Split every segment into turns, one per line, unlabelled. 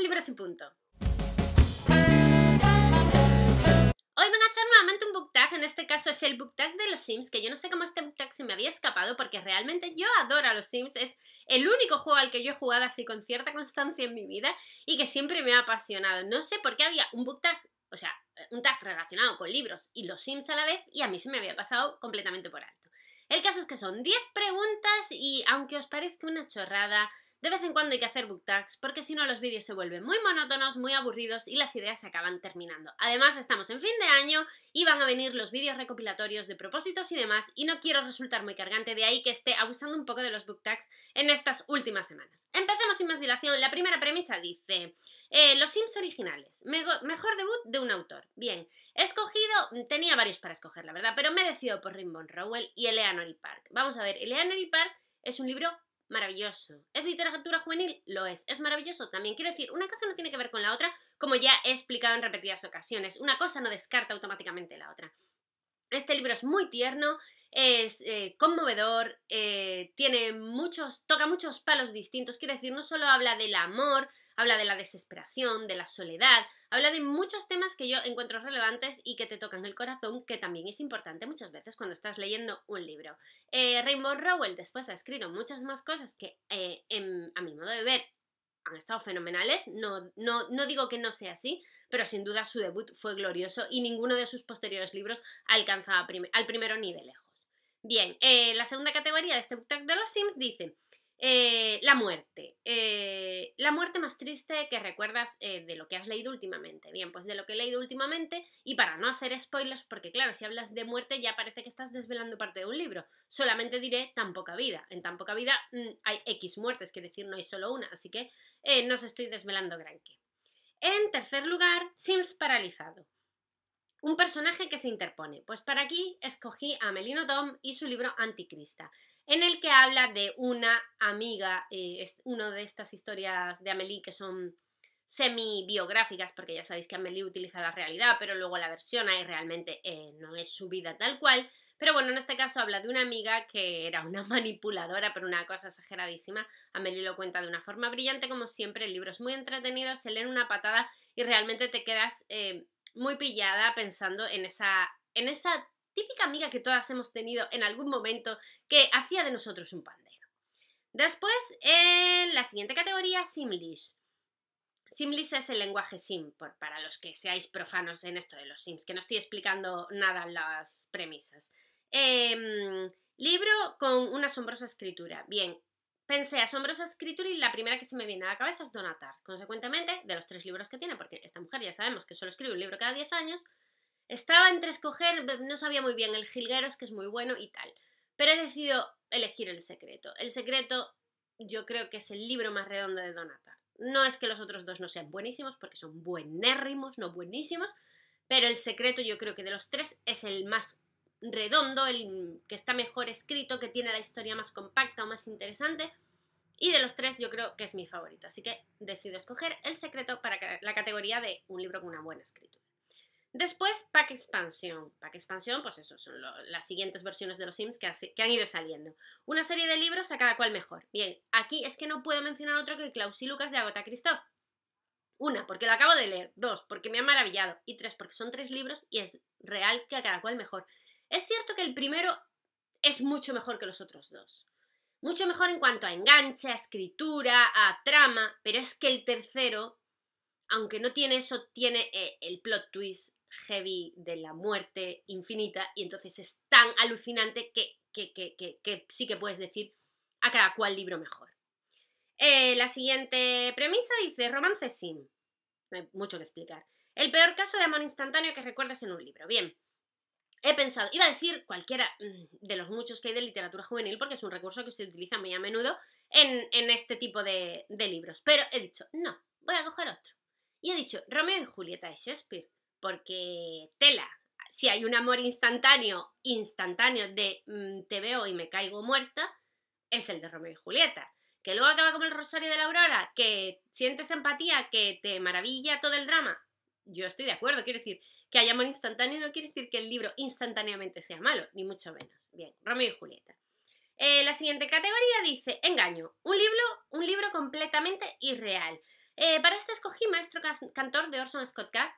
Libros y Punto. Hoy van a hacer nuevamente un book en este caso es el book tag de los Sims, que yo no sé cómo este book se me había escapado porque realmente yo adoro a los Sims, es el único juego al que yo he jugado así con cierta constancia en mi vida y que siempre me ha apasionado. No sé por qué había un book o sea, un tag relacionado con libros y los Sims a la vez y a mí se me había pasado completamente por alto. El caso es que son 10 preguntas y aunque os parezca una chorrada, de vez en cuando hay que hacer book porque si no los vídeos se vuelven muy monótonos, muy aburridos y las ideas se acaban terminando. Además estamos en fin de año y van a venir los vídeos recopilatorios de propósitos y demás y no quiero resultar muy cargante de ahí que esté abusando un poco de los book en estas últimas semanas. Empecemos sin más dilación. La primera premisa dice... Eh, los Sims originales. mejor debut de un autor. Bien, he escogido, tenía varios para escoger, la verdad, pero me decido por Rainbow Rowell y Eleanor y Park. Vamos a ver, Eleanor y Park es un libro maravilloso. ¿Es literatura juvenil? Lo es. ¿Es maravilloso? También quiero decir, una cosa no tiene que ver con la otra, como ya he explicado en repetidas ocasiones. Una cosa no descarta automáticamente la otra. Este libro es muy tierno, es eh, conmovedor, eh, tiene muchos, toca muchos palos distintos. Quiere decir, no solo habla del amor, habla de la desesperación, de la soledad, Habla de muchos temas que yo encuentro relevantes y que te tocan el corazón, que también es importante muchas veces cuando estás leyendo un libro. Eh, Raymond Rowell después ha escrito muchas más cosas que, eh, em, a mi modo de ver, han estado fenomenales. No, digo que no sea así, pero sin duda su debut fue glorioso y ninguno de sus posteriores libros alcanzaba al primero ni de lejos. Bien, eh, la segunda categoría de este book de los Sims dice eh, la muerte. Eh, la muerte más triste que recuerdas eh, de lo que has leído últimamente. Bien, pues de lo que he leído últimamente, y para no hacer spoilers, porque claro, si hablas de muerte ya parece que estás desvelando parte de un libro. Solamente diré tan poca vida. En tan poca vida mm, hay X muertes, que decir, no hay solo una, así que no os estoy desvelando gran que. En tercer lugar, Sims paralizado. Un personaje que se interpone. Pues para aquí escogí a Melino Tom y su libro Anticrista en el que habla de una amiga, eh, es una de estas historias de Amelie que son semi-biográficas, porque ya sabéis que Amelie utiliza la realidad, pero luego la versiona y realmente eh, no es su vida tal cual. Pero bueno, en este caso habla de una amiga que era una manipuladora, pero una cosa exageradísima. Amelie lo cuenta de una forma brillante, como siempre, el libro es muy entretenido, se lee en una patada y realmente te quedas eh, muy pillada pensando en esa, en esa típica amiga que todas hemos tenido en algún momento que hacía de nosotros un pandero. Después, en la siguiente categoría, Simlish. Simlish es el lenguaje sim, por, para los que seáis profanos en esto de los sims, que no estoy explicando nada las premisas. Em, libro con una asombrosa escritura. Bien, pensé asombrosa escritura y la primera que se me viene a la cabeza es Donatar. Consecuentemente, de los tres libros que tiene, porque esta mujer ya sabemos que solo escribe un libro cada 10 años, estaba entre escoger, no sabía muy bien el Gilgueros que es muy bueno y tal. Pero he decidido elegir el secreto. El secreto yo creo que es el libro más redondo de Donata. No es que los otros dos no sean buenísimos, porque son buenérrimos, no buenísimos, pero el secreto yo creo que de los tres es el más redondo, el que está mejor escrito, que tiene la historia más compacta o más interesante. Y de los tres yo creo que es mi favorito. Así que decido escoger el secreto para la categoría de un libro con una buena escritura. Después, pack expansión. Pack expansión, pues eso, son las siguientes versiones de los Sims que, han ido saliendo. Una serie de libros a cada cual mejor. Bien, aquí es que no puedo mencionar otro que Klaus y Lucas de Agota Christoph. Una, porque lo acabo de leer. Dos, porque me ha maravillado. Y tres, porque son tres libros y es real que a cada cual mejor. Es cierto que el primero es mucho mejor que los otros dos. Mucho mejor en cuanto a enganche, a escritura, a trama, pero es que el tercero, aunque no tiene eso, tiene eh, el plot twist, heavy de la muerte infinita y entonces es tan alucinante que, sí que puedes decir a cada cual libro mejor. Eh, la siguiente premisa dice romance sin. No hay mucho que explicar. El peor caso de amor instantáneo que recuerdas en un libro. Bien, he pensado, iba a decir cualquiera mm, de los muchos que hay de literatura juvenil porque es un recurso que se utiliza muy a menudo en, este tipo de, de libros. Pero he dicho, no, voy a coger otro. Y he dicho, Romeo y Julieta de Shakespeare porque tela, si hay un amor instantáneo, instantáneo de mm, te veo y me caigo muerta, es el de Romeo y Julieta. Que luego acaba como el Rosario de la Aurora, que sientes empatía, que te maravilla todo el drama. Yo estoy de acuerdo, quiero decir, que hay amor instantáneo no quiere decir que el libro instantáneamente sea malo, ni mucho menos. Bien, Romeo y Julieta. Eh, la siguiente categoría dice engaño, un libro, un libro completamente irreal. Eh, para este escogí Maestro Cantor de Orson Scott Card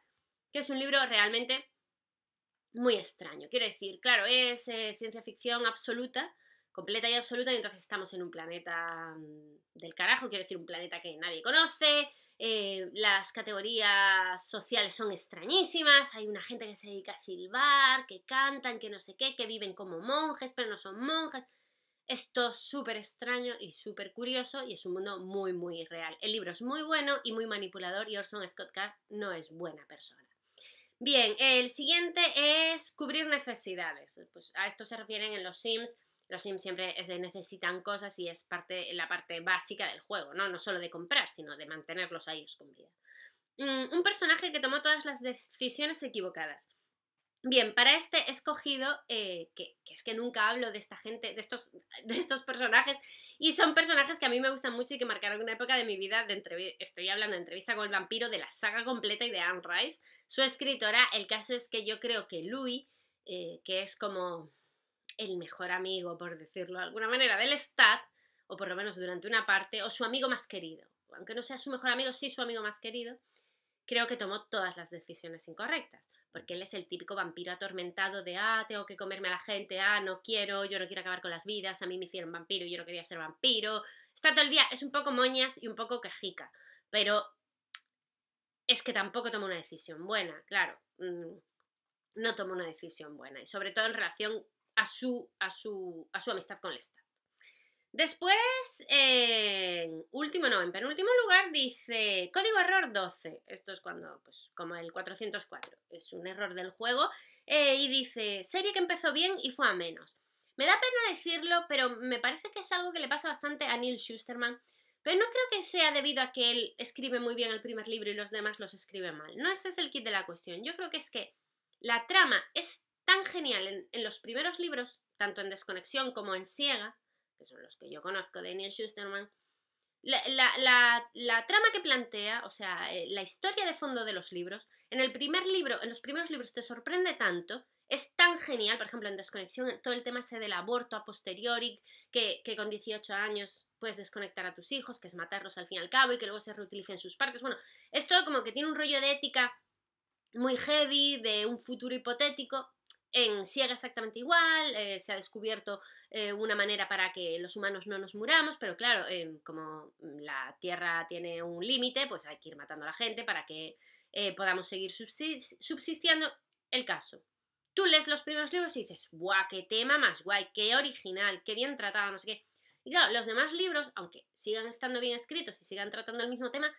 que es un libro realmente muy extraño. Quiero decir, claro, es eh, ciencia ficción absoluta, completa y absoluta, y entonces estamos en un planeta mm, del carajo, quiero decir, un planeta que nadie conoce, eh, las categorías sociales son extrañísimas, hay una gente que se dedica a silbar, que cantan, que no sé qué, que viven como monjes, pero no son monjes. Esto es súper extraño y súper curioso y es un mundo muy, muy real. El libro es muy bueno y muy manipulador y Orson Scott Card no es buena persona. Bien, el siguiente es cubrir necesidades. Pues a esto se refieren en los Sims. Los Sims siempre necesitan cosas y es parte, la parte básica del juego, ¿no? No solo de comprar, sino de mantenerlos ahí con vida. Mm, un personaje que tomó todas las decisiones equivocadas. Bien, para este he escogido, eh, que, es que nunca hablo de esta gente, de estos, de estos personajes y son personajes que a mí me gustan mucho y que marcaron una época de mi vida de estoy hablando de entrevista con el vampiro, de la saga completa y de Anne Rice, su escritora. El caso es que yo creo que Louis, eh, que es como el mejor amigo, por decirlo de alguna manera, del Stat, o por lo menos durante una parte, o su amigo más querido, aunque no sea su mejor amigo, sí su amigo más querido, creo que tomó todas las decisiones incorrectas porque él es el típico vampiro atormentado de, ah, tengo que comerme a la gente, ah, no quiero, yo no quiero acabar con las vidas, a mí me hicieron vampiro, y yo no quería ser vampiro. Está todo el día, es un poco moñas y un poco quejica, pero es que tampoco toma una decisión buena, claro, mm, no toma una decisión buena, y sobre todo en relación a su, a su, a su amistad con Lester. Después, en último, no, en penúltimo lugar dice código error 12. Esto es cuando, pues, como el 404, es un error del juego. Eh, y dice, serie que empezó bien y fue a menos. Me da pena decirlo, pero me parece que es algo que le pasa bastante a Neil Schusterman. Pero no creo que sea debido a que él escribe muy bien el primer libro y los demás los escribe mal. No ese es el kit de la cuestión. Yo creo que es que la trama es tan genial en, en los primeros libros, tanto en Desconexión como en Ciega, que son los que yo conozco, Daniel Schusterman, la, la, trama que plantea, o sea, eh, la historia de fondo de los libros, en el primer libro, en los primeros libros te sorprende tanto, es tan genial, por ejemplo, en Desconexión, todo el tema ese del aborto a posteriori, que, que con 18 años puedes desconectar a tus hijos, que es matarlos al fin y al cabo y que luego se reutilicen sus partes. Bueno, es todo como que tiene un rollo de ética muy heavy, de un futuro hipotético, en Ciega exactamente igual, eh, se ha descubierto eh, una manera para que los humanos no nos muramos, pero claro, em, como la Tierra tiene un límite, pues hay que ir matando a la gente para que eh, podamos seguir subsistiendo. El caso. Tú lees los primeros libros y dices, ¡guau, qué tema más guay, qué original, qué bien tratado, no sé qué! Y claro, los demás libros, aunque sigan estando bien escritos y sigan tratando el mismo tema,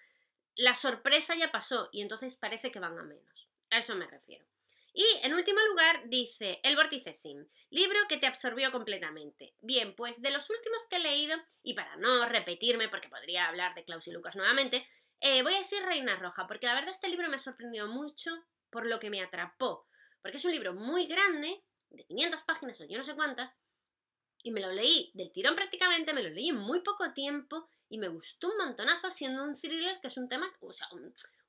la sorpresa ya pasó y entonces parece que van a menos. A eso me refiero. Y en último lugar dice El Vórtice Sim, libro que te absorbió completamente. Bien, pues de los últimos que he leído, y para no repetirme porque podría hablar de Klaus y Lucas nuevamente, eh, voy a decir Reina Roja, porque la verdad este libro me ha sorprendido mucho por lo que me atrapó, porque es un libro muy grande, de 500 páginas o yo no sé cuántas, y me lo leí del tirón prácticamente, me lo leí en muy poco tiempo y me gustó un montonazo siendo un thriller que es un tema, o sea,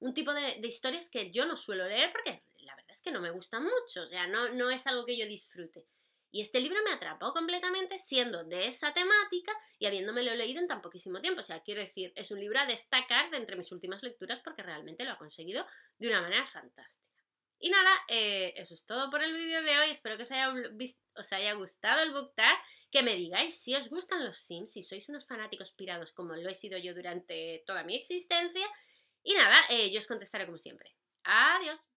un, tipo de, de, historias que yo no suelo leer porque la verdad es que no me gusta mucho, o sea, no, no es algo que yo disfrute. Y este libro me atrapó completamente siendo de esa temática y habiéndomelo leído en tan poquísimo tiempo. O sea, quiero decir, es un libro a destacar de entre mis últimas lecturas porque realmente lo ha conseguido de una manera fantástica. Y nada, eh, eso es todo por el vídeo de hoy. Espero que os haya, gustado el book Que me digáis si os gustan los Sims, si sois unos fanáticos pirados como lo he sido yo durante toda mi existencia. Y nada, eh, yo os contestaré como siempre. Adiós.